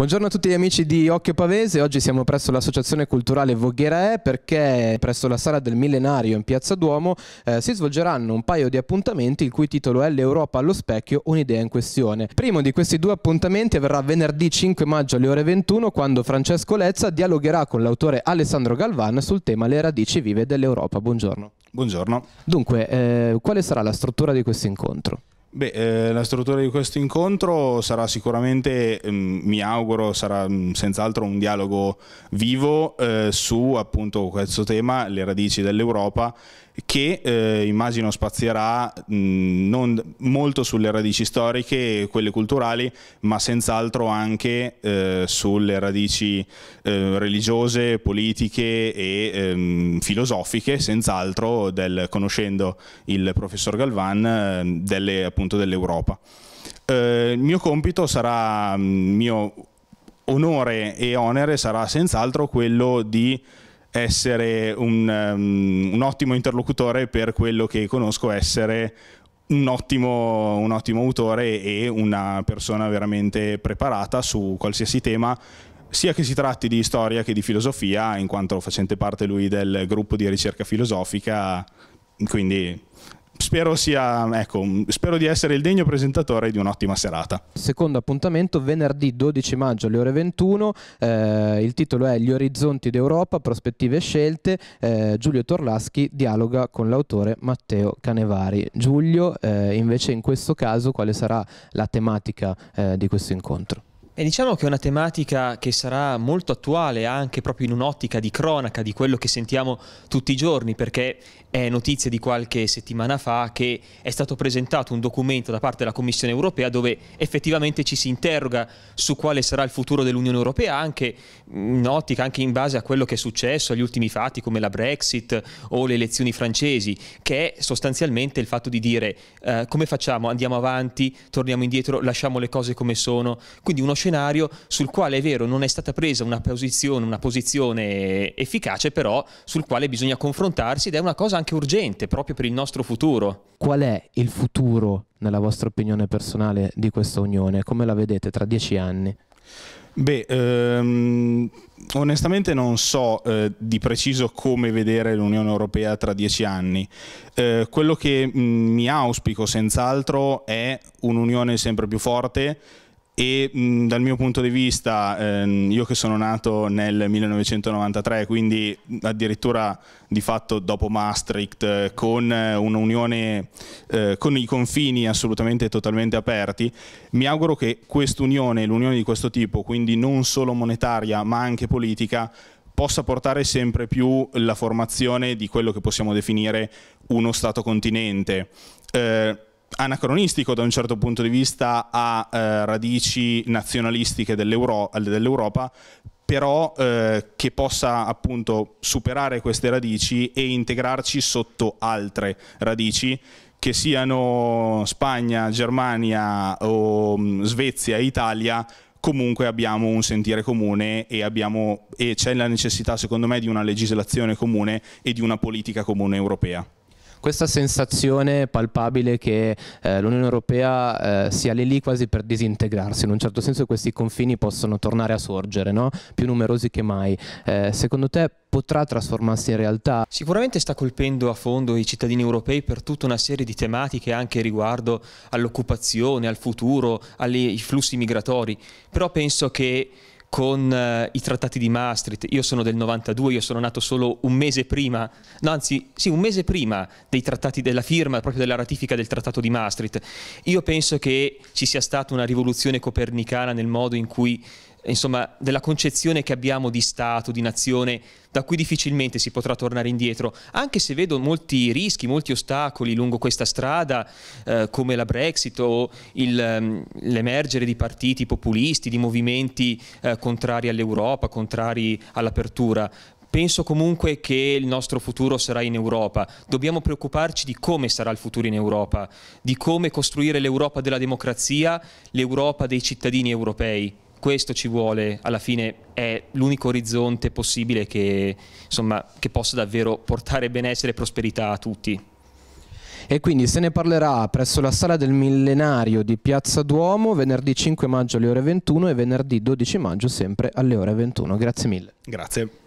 Buongiorno a tutti amici di Occhio Pavese, oggi siamo presso l'associazione culturale Voghera perché presso la sala del millenario in Piazza Duomo eh, si svolgeranno un paio di appuntamenti il cui titolo è L'Europa allo specchio, un'idea in questione. Primo di questi due appuntamenti avverrà venerdì 5 maggio alle ore 21 quando Francesco Lezza dialogherà con l'autore Alessandro Galvan sul tema Le radici vive dell'Europa. Buongiorno. Buongiorno. Dunque, eh, quale sarà la struttura di questo incontro? Beh, eh, la struttura di questo incontro sarà sicuramente, ehm, mi auguro, sarà mh, mm, senz'altro un dialogo vivo eh, su appunto questo tema, le radici dell'Europa che eh, immagino spazierà mh, non molto sulle radici storiche e quelle culturali, ma senz'altro anche eh, sulle radici eh, religiose, politiche e ehm, filosofiche, senz'altro del, conoscendo il professor Galvan, ehm, delle, appunto dell'Europa. Eh, il mio compito sarà, mio onore e onere sarà senz'altro quello di essere un, um, un ottimo interlocutore per quello che conosco essere un ottimo, un ottimo autore e una persona veramente preparata su qualsiasi tema sia che si tratti di storia che di filosofia, in quanto facente parte lui del gruppo di ricerca filosofica, quindi spero, sia, ecco, spero di essere il degno presentatore di un'ottima serata. Secondo appuntamento, venerdì 12 maggio alle ore 21, eh, il titolo è Gli orizzonti d'Europa, prospettive e scelte, eh, Giulio Torlaschi dialoga con l'autore Matteo Canevari. Giulio, eh, invece in questo caso, quale sarà la tematica eh, di questo incontro? E diciamo che è una tematica che sarà molto attuale anche proprio in un'ottica di cronaca di quello che sentiamo tutti i giorni, perché è notizia di qualche settimana fa che è stato presentato un documento da parte della Commissione europea dove effettivamente ci si interroga su quale sarà il futuro dell'Unione europea, anche in ottica, anche in base a quello che è successo, agli ultimi fatti come la Brexit o le elezioni francesi, che è sostanzialmente il fatto di dire eh, come facciamo, andiamo avanti, torniamo indietro, lasciamo le cose come sono. Quindi uno scenario scenario sul quale è vero non è stata presa una posizione, una posizione efficace, però sul quale bisogna confrontarsi ed è una cosa anche urgente proprio per il nostro futuro. Qual è il futuro, nella vostra opinione personale, di questa unione? Come la vedete tra dieci anni? Beh, um, onestamente non so uh, di preciso come vedere l'Unione Europea tra dieci anni. Uh, quello che mh, mm, mi auspico senz'altro è un'unione sempre più forte, e mh, dal mio punto di vista, ehm, io che sono nato nel 1993, quindi addirittura di fatto dopo Maastricht, con un'unione, eh, con i confini assolutamente totalmente aperti, mi auguro che quest'unione, l'unione di questo tipo, quindi non solo monetaria ma anche politica, possa portare sempre più la formazione di quello che possiamo definire uno Stato continente. Eh, anacronistico da un certo punto di vista, a eh, radici nazionalistiche dell'Euro- dell'Europa, però eh, che possa appunto superare queste radici e integrarci sotto altre radici che siano Spagna, Germania o mm, Svezia Italia, comunque abbiamo un sentire comune e, abbiamo, e c'è la necessità secondo me di una legislazione comune e di una politica comune europea questa sensazione palpabile che eh, l'Unione Europea eh, sia lì lì quasi per disintegrarsi, in un certo senso questi confini possono tornare a sorgere, no? più numerosi che mai. Eh, secondo te potrà trasformarsi in realtà? Sicuramente sta colpendo a fondo i cittadini europei per tutta una serie di tematiche anche riguardo all'occupazione, al futuro, ai flussi migratori, però penso che con eh, i trattati di Maastricht. Io sono del 92, io sono nato solo un mese prima, no, anzi, sì, un mese prima dei trattati della firma, proprio della ratifica del trattato di Maastricht. Io penso che ci sia stata una rivoluzione copernicana nel modo in cui insomma, della concezione che abbiamo di Stato, di nazione, da cui difficilmente si potrà tornare indietro, anche se vedo molti rischi, molti ostacoli lungo questa strada, eh, come la Brexit o il, mm, l'emergere di partiti populisti, di movimenti eh, contrari all'Europa, contrari all'apertura. Penso comunque che il nostro futuro sarà in Europa. Dobbiamo preoccuparci di come sarà il futuro in Europa, di come costruire l'Europa della democrazia, l'Europa dei cittadini europei questo ci vuole, alla fine è l'unico orizzonte possibile che, insomma, che possa davvero portare benessere e prosperità a tutti. E quindi se ne parlerà presso la sala del millenario di Piazza Duomo venerdì 5 maggio alle ore 21 e venerdì 12 maggio sempre alle ore 21. Grazie mille. Grazie.